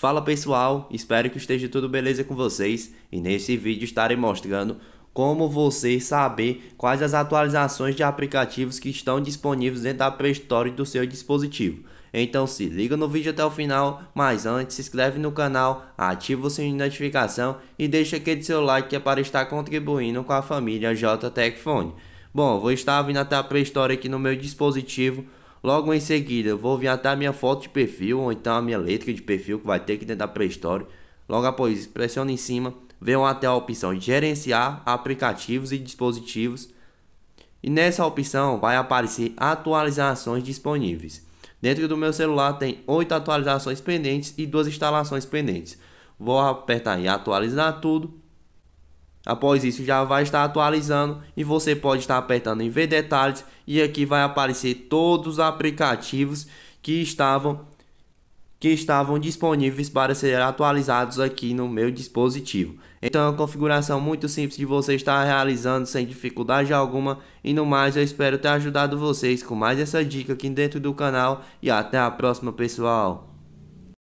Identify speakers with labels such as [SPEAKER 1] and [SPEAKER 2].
[SPEAKER 1] Fala pessoal, espero que esteja tudo beleza com vocês e nesse vídeo estarei mostrando como você saber quais as atualizações de aplicativos que estão disponíveis dentro da Play Store do seu dispositivo. Então se liga no vídeo até o final, mas antes se inscreve no canal, ativa o sininho de notificação e deixa aquele seu like que é para estar contribuindo com a família JTech Phone. Bom, vou estar vindo até a Play Store aqui no meu dispositivo, Logo em seguida, eu vou vir até a minha foto de perfil, ou então a minha letra de perfil, que vai ter que dentro da pré-história. Logo após isso, pressiona em cima, venham até a opção gerenciar aplicativos e dispositivos. E nessa opção vai aparecer atualizações disponíveis. Dentro do meu celular tem 8 atualizações pendentes e duas instalações pendentes. Vou apertar em atualizar tudo Após isso, já vai estar atualizando e você pode estar apertando em ver detalhes e aqui vai aparecer todos os aplicativos que estavam que estavam disponíveis para serem atualizados aqui no meu dispositivo. Então é uma configuração muito simples de você estar realizando sem dificuldade alguma. E no mais eu espero ter ajudado vocês com mais essa dica aqui dentro do canal e até a próxima pessoal.